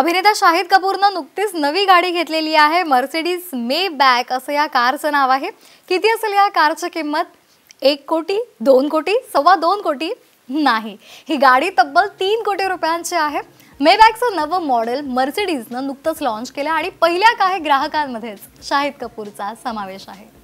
अभिनेता शाहिद कपूरनं नुकतीच नवी गाडी घेतलेली आहे मर्सिडीज मे बॅक असं या कारचं नाव आहे किती असेल या कारची किंमत एक कोटी दोन कोटी सव्वा दोन कोटी नाही ही गाडी तब्बल तीन कोटी रुपयांची आहे मेबॅकचं नवं मॉडेल मर्सिडीजनं नुकतंच लॉन्च केलं आणि पहिल्या काही ग्राहकांमध्येच शाहिद कपूरचा समावेश आहे